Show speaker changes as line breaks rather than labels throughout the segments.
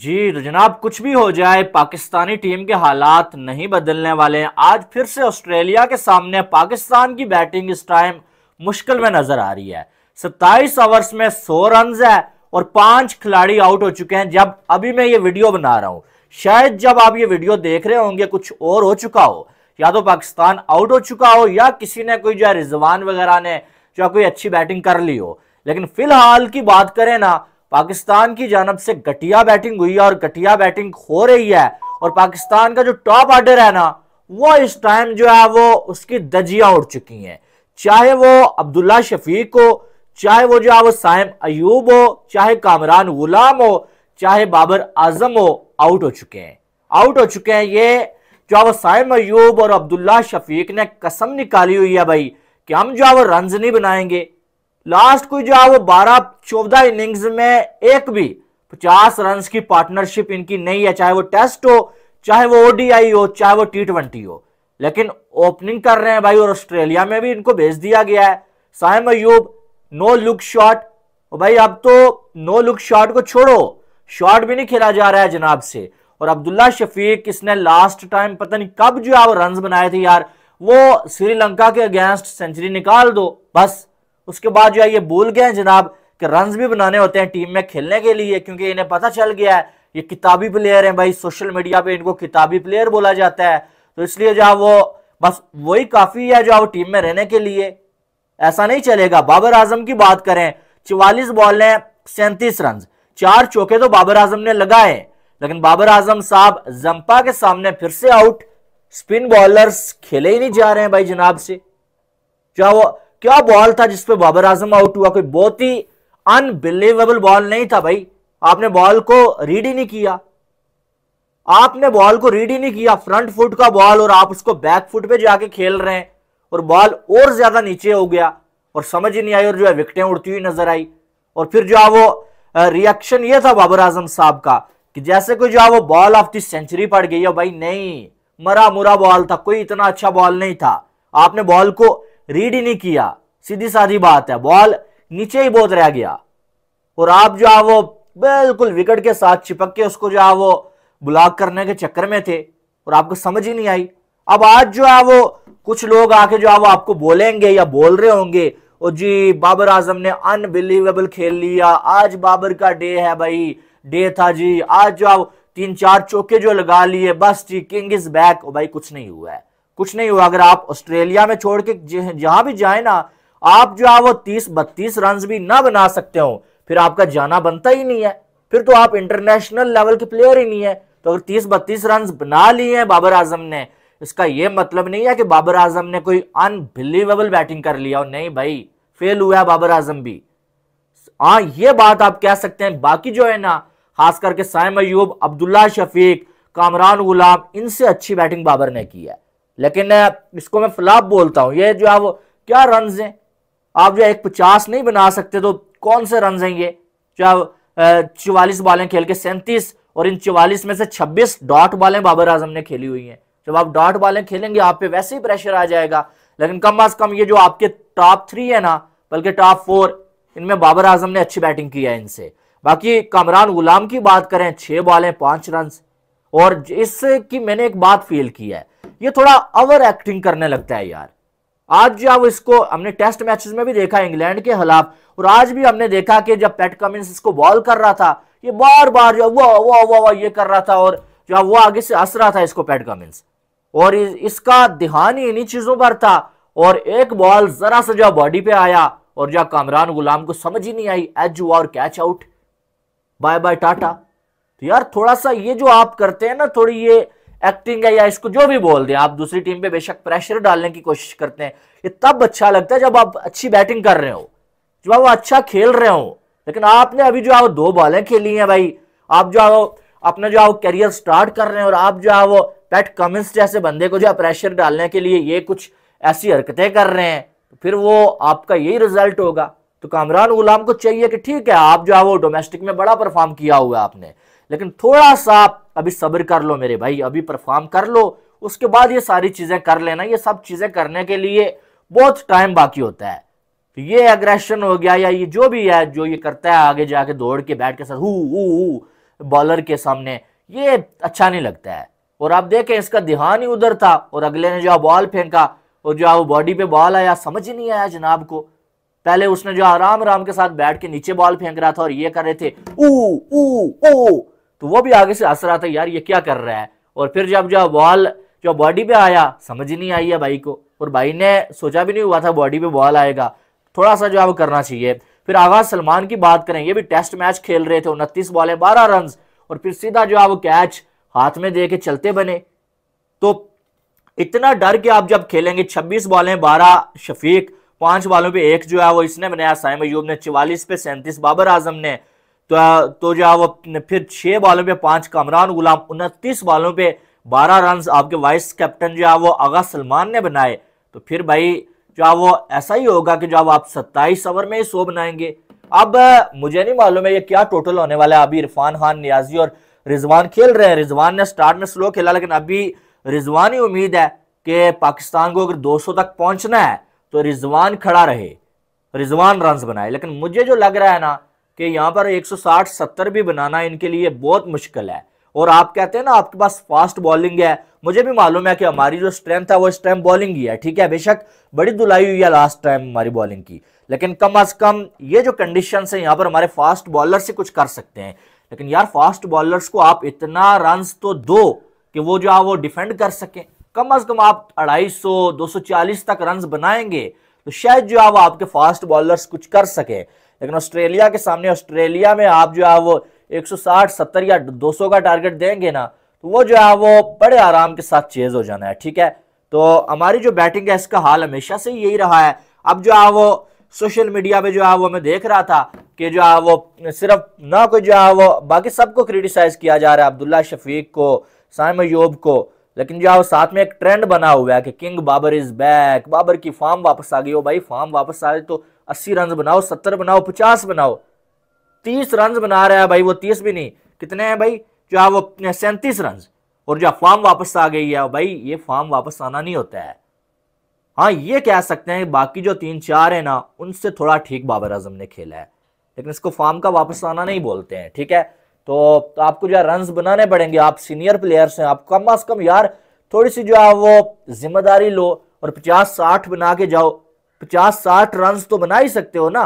जी तो जनाब कुछ भी हो जाए पाकिस्तानी टीम के हालात नहीं बदलने वाले हैं आज फिर से ऑस्ट्रेलिया के सामने पाकिस्तान की बैटिंग इस टाइम मुश्किल में नजर आ रही है सत्ताईस ओवर्स में सौ रन है और पांच खिलाड़ी आउट हो चुके हैं जब अभी मैं ये वीडियो बना रहा हूं शायद जब आप ये वीडियो देख रहे होंगे कुछ और हो चुका हो या तो पाकिस्तान आउट हो चुका हो या किसी ने कोई जो है रिजवान वगैरह ने जो कोई अच्छी बैटिंग कर ली हो लेकिन फिलहाल की बात करें ना पाकिस्तान की जानब से घटिया बैटिंग हुई है और घटिया बैटिंग हो रही है और पाकिस्तान का जो टॉप ऑर्डर है ना वो इस टाइम जो है वो उसकी दजिया उड़ चुकी हैं चाहे वो अब्दुल्ला शफीक हो चाहे वो जो है वो साइम अयूब हो चाहे कामरान गुलाम हो चाहे बाबर आजम हो आउट हो चुके हैं आउट हो चुके हैं ये जो है वो साइम अयूब और अब्दुल्ला शफीक ने कसम निकाली हुई है भाई कि हम जो है वो रन नहीं बनाएंगे लास्ट को जो है वो बारह चौदह इनिंग्स में एक भी पचास रन की पार्टनरशिप इनकी नहीं है चाहे वो टेस्ट हो चाहे वो ओडीआई हो चाहे वो टी ट्वेंटी हो लेकिन ओपनिंग कर रहे हैं भाई और ऑस्ट्रेलिया में भी इनको भेज दिया गया है Saim Ayub no look shot भाई अब तो नो लुक शॉट को छोड़ो शॉट भी नहीं खेला जा रहा है जनाब से और अब्दुल्ला शफीक इसने लास्ट टाइम पता नहीं कब जो है वो रन बनाए थे यार वो श्रीलंका के अगेंस्ट सेंचुरी निकाल दो बस उसके बाद जो है ये भूल गए हैं जनाब कि रन भी बनाने होते हैं टीम में खेलने के लिए क्योंकि इन्हें पता चल गया है ये किताबी प्लेयर हैं भाई सोशल मीडिया पे इनको किताबी प्लेयर बोला जाता है तो इसलिए जो वो बस वही काफ़ी है जो टीम में रहने के लिए ऐसा नहीं चलेगा बाबर आजम की बात करें चवालीस बॉल हैं सैंतीस रन चार चौके तो बाबर आजम ने लगाए लेकिन बाबर आजम साहब जंपा के सामने फिर से आउट स्पिन बॉलर्स खेले ही नहीं जा रहे हैं भाई जनाब से जो वो क्या बॉल था जिसपे बाबर आजम आउट हुआ कोई बहुत ही अनबिलीवेबल बॉल नहीं था भाई आपने बॉल को रीड ही नहीं किया आपने बॉल को रीड ही नहीं किया फ्रंट फुट का बॉल और आप उसको बैक फुट पे जाके खेल रहे हैं और बॉल और ज्यादा नीचे हो गया और समझ ही नहीं आई और जो है विकटें उड़ती हुई नजर आई और फिर जो है वो रिएक्शन ये था बाबर आजम साहब का कि जैसे कोई जो है वो बॉल ऑफ दी सेंचुरी पड़ गई है भाई नहीं मरा मुरा बॉल था कोई इतना अच्छा बॉल नहीं था आपने बॉल को रीड ही नहीं किया सीधी साधी बात है बॉल नीचे ही बहुत रह गया और आप जो है वो बिल्कुल विकेट के साथ चिपक के उसको जो है वो ब्लॉक करने के चक्कर में थे और आपको समझ ही नहीं आई अब आज जो है वो कुछ लोग आके जो है वो आपको बोलेंगे या बोल रहे होंगे और जी बाबर आजम ने अनबिलीवेबल खेल लिया आज बाबर का डे है भाई डे था जी आज जो तीन चार चौके जो लगा लिए बस जी किंग इज बैक भाई कुछ नहीं हुआ है कुछ नहीं हुआ अगर आप ऑस्ट्रेलिया में छोड़ के जहां भी जाए ना आप जो है वो तीस बत्तीस रन भी ना बना सकते हो फिर आपका जाना बनता ही नहीं है फिर तो आप इंटरनेशनल लेवल के प्लेयर ही नहीं है तो अगर तीस बत्तीस रन बना लिए हैं बाबर आजम ने इसका यह मतलब नहीं है कि बाबर आजम ने कोई अनबिलीवेबल बैटिंग कर लिया और नहीं भाई फेल हुआ है बाबर आजम भी हाँ ये बात आप कह सकते हैं बाकी जो है ना खास करके साइम अयूब अब्दुल्ला शफीक कामरान गुलाम इनसे अच्छी बैटिंग बाबर ने की है लेकिन इसको मैं फ्लाप बोलता हूं ये जो है वो क्या रन हैं आप जो एक पचास नहीं बना सकते तो कौन से रन हैं ये जो चवालीस बॉलें खेल के सैंतीस और इन चवालीस में से छब्बीस डॉट बॉलें बाबर आजम ने खेली हुई हैं जब आप डॉट बॉलें खेलेंगे आप पे वैसे ही प्रेशर आ जाएगा लेकिन कम अज कम ये जो आपके टॉप थ्री है ना बल्कि टॉप फोर इनमें बाबर आजम ने अच्छी बैटिंग की है इनसे बाकी कमरान गुलाम की बात करें छह बॉलें पांच रन और इसकी मैंने एक बात फील की है ये थोड़ा ओवर एक्टिंग करने लगता है यार आज जो आप इसको हमने टेस्ट मैचेस में भी देखा इंग्लैंड के खिलाफ और आज भी हमने देखा कि जब पैट कमिंस इसको बॉल कर रहा था ये बार बार जो वो वो वो, वो ये कर रहा था और जो वो आगे से हंस रहा था इसको पैट कमिंस और इसका ध्यान ही इन्हीं चीज़ों पर था और एक बॉल जरा सा जो बॉडी पे आया और जो कामरान गुलाम को समझ ही नहीं आई एज हुआ और catch out bye bye tata तो यार थोड़ा सा ये जो आप करते हैं ना थोड़ी ये एक्टिंग है या इसको जो भी बोल दें आप दूसरी टीम पे बेशक प्रेशर डालने की कोशिश करते हैं ये तब अच्छा लगता है जब आप अच्छी बैटिंग कर रहे हो जब आप अच्छा खेल रहे हो लेकिन आपने अभी जो है दो बॉलें खेली हैं भाई आप जो आओ अपना जो आओ करियर स्टार्ट कर रहे हैं और आप जो है वो पैट कमिंस जैसे बंदे को जो है प्रेशर डालने के लिए ये कुछ ऐसी हरकतें कर रहे हैं तो फिर वो आपका यही रिजल्ट होगा तो कामरान गुलाम को चाहिए कि ठीक है आप जो है वो डोमेस्टिक में बड़ा परफॉर्म किया हुआ आपने लेकिन थोड़ा सा अभी सब्र कर लो मेरे भाई अभी परफॉर्म कर लो उसके बाद ये सारी चीज़ें कर लेना ये सब चीज़ें करने के लिए बहुत टाइम बाकी होता है तो ये एग्रेशन हो गया या ये जो भी है जो ये करता है आगे जाके दौड़ के बैट के साथ हु बॉलर के सामने ये अच्छा नहीं लगता है और आप देखें इसका ध्यान ही उधर था और अगले ने जो बॉल फेंका और जो वो बॉडी पे बॉल आया समझ ही नहीं आया जनाब को पहले उसने जो आराम आराम के साथ बैठ के नीचे बॉल फेंक रहा था और ये कर रहे थे ऊ ऊ ओ तो वो भी आगे से हंस रहा था यार ये क्या कर रहा है और फिर जब जो बॉल जो बॉडी पे आया समझ नहीं आई है भाई को और भाई ने सोचा भी नहीं हुआ था बॉडी पे बॉल आएगा थोड़ा सा जो है वो करना चाहिए फिर आगाज सलमान की बात करें ये भी टेस्ट मैच खेल रहे थे उनतीस बॉलें बारह रन और फिर सीधा जो है वो कैच हाथ में दे के चलते बने तो इतना डर के आप जब खेलेंगे छब्बीस बॉलें बारह शफीक पांच बॉलों पे एक जो है वो इसने बनाया साइम अयूब ने चवालीस पे सैंतीस बाबर आजम ने तो, तो जो आप फिर छः बॉलों पे पांच कामरान गुलाम उनतीस बॉलों पे बारह रन आपके वाइस कैप्टन जो है वो आगा सलमान ने बनाए तो फिर भाई जो वो ऐसा ही होगा कि जो आप सत्ताईस ओवर में ही सो बनाएंगे अब मुझे नहीं मालूम है ये क्या टोटल होने वाला है अभी इरफान खान नियाजी और रिजवान खेल रहे हैं रिजवान ने स्टार्ट में स्लो खेला लेकिन अभी रिजवान ही उम्मीद है कि पाकिस्तान को अगर 200 तक पहुंचना है तो रिजवान खड़ा रहे रिजवान रन बनाए लेकिन मुझे जो लग रहा है ना कि यहाँ पर 160 70 भी बनाना इनके लिए बहुत मुश्किल है और आप कहते हैं ना आपके पास फास्ट बॉलिंग है मुझे भी मालूम है कि हमारी जो स्ट्रेंथ है वो इस टाइम बॉलिंग ही है ठीक है बेशक बड़ी धुलाई हुई है लास्ट टाइम हमारी बॉलिंग की लेकिन कम अज कम ये जो कंडीशन है यहाँ पर हमारे फास्ट बॉलर से कुछ कर सकते हैं लेकिन यार फास्ट बॉलर्स को आप इतना रन तो दो कि वो जो आप वो डिफेंड कर सकें कम अज कम आप अढ़ाई सौ दो सौ चालीस तक रन बनाएंगे तो शायद जो आप आपके फास्ट बॉलर्स कुछ कर सके लेकिन ऑस्ट्रेलिया के सामने ऑस्ट्रेलिया में आप जो है वो 160 70 या 200 का टारगेट देंगे ना तो वो जो है वो बड़े आराम के साथ चेज हो जाना है ठीक है तो हमारी जो बैटिंग है इसका हाल हमेशा से यही रहा है अब जो है वो सोशल मीडिया पे जो है वो मैं देख रहा था कि जो है वो सिर्फ ना कोई जो है वो बाकी सबको क्रिटिसाइज किया जा रहा है अब्दुल्ला शफीक को साइम यूब को लेकिन जो है साथ में एक ट्रेंड बना हुआ है कि king Babar is back Babar की फॉर्म वापस आ गई हो भाई फॉर्म वापस आए तो अस्सी रन बनाओ सत्तर बनाओ पचास बनाओ तीस रन बना रहा है भाई वो तीस भी नहीं कितने हैं भाई जो है वो सैंतीस रन और जो फॉर्म वापस आ गई है भाई ये फॉर्म वापस आना नहीं होता है हाँ ये कह सकते हैं बाकी जो तीन चार है ना उनसे थोड़ा ठीक बाबर आजम ने खेला है लेकिन इसको फॉर्म का वापस आना नहीं बोलते हैं ठीक है तो, तो आपको जो है रन बनाने पड़ेंगे आप सीनियर प्लेयर्स हैं आप कम अज कम यार थोड़ी सी जो है वो जिम्मेदारी लो और पचास साठ बना के जाओ पचास साठ रन तो बना ही सकते हो ना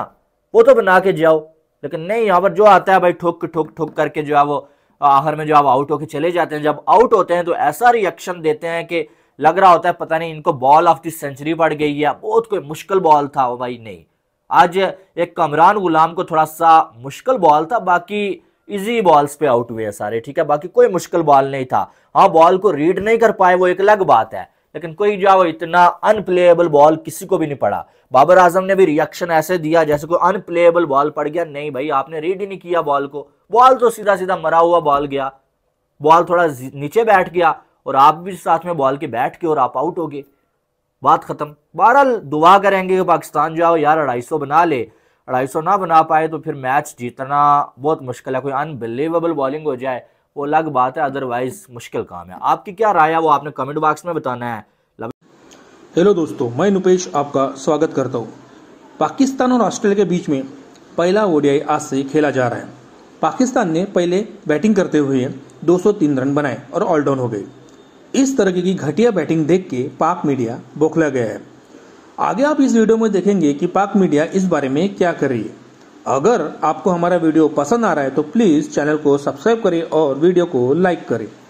वो तो बना के जाओ लेकिन नहीं यहाँ पर जो आता है भाई ठोक ठोक ठोक करके जो है वो आखिर में जो आप आउट होके चले जाते हैं जब आउट होते हैं तो ऐसा रिएक्शन देते हैं कि लग रहा होता है पता नहीं इनको बॉल ऑफ द सेंचुरी पड़ गई है बहुत कोई मुश्किल बॉल था वो भाई नहीं आज एक कमरान गुलाम को थोड़ा सा मुश्किल बॉल था बाकी इजी बॉल्स पे आउट हुए सारे ठीक है बाकी कोई मुश्किल बॉल नहीं था हाँ बॉल को रीड नहीं कर पाए वो एक अलग बात है लेकिन कोई जो इतना अनप्लेएबल बॉल किसी को भी नहीं पड़ा बाबर आजम ने भी रिएक्शन ऐसे दिया जैसे कोई अनप्लेएबल बॉल पड़ गया नहीं भाई आपने रीड ही नहीं किया बॉल को बॉल तो सीधा सीधा मरा हुआ बॉल गया बॉल थोड़ा नीचे बैठ गया और आप भी साथ में बॉल के बैठ के और आप आउट हो गए बात खत्म बहरहाल दुआ करेंगे कि पाकिस्तान जो है यार अढ़ाई सौ बना ले अढ़ाई सौ तो ना बना पाए तो फिर मैच जीतना बहुत मुश्किल है कोई अनबिलीवेबल बॉलिंग हो जाए वो अलग बात है अदरवाइज मुश्किल काम है आपकी क्या राय है वो आपने कमेंट बॉक्स में बताना है हेलो दोस्तों मैं नुपेश आपका स्वागत करता हूँ पाकिस्तान और ऑस्ट्रेलिया के बीच में पहला ओडीआई आज से खेला जा रहा है पाकिस्तान ने पहले बैटिंग करते हुए 203 रन बनाए और ऑल डाउन हो गए इस तरह की घटिया बैटिंग देख के पाक मीडिया बौखला गया है आगे आप इस वीडियो में देखेंगे कि पाक मीडिया इस बारे में क्या कर रही है अगर आपको हमारा वीडियो पसंद आ रहा है तो प्लीज चैनल को सब्सक्राइब करें और वीडियो को लाइक करें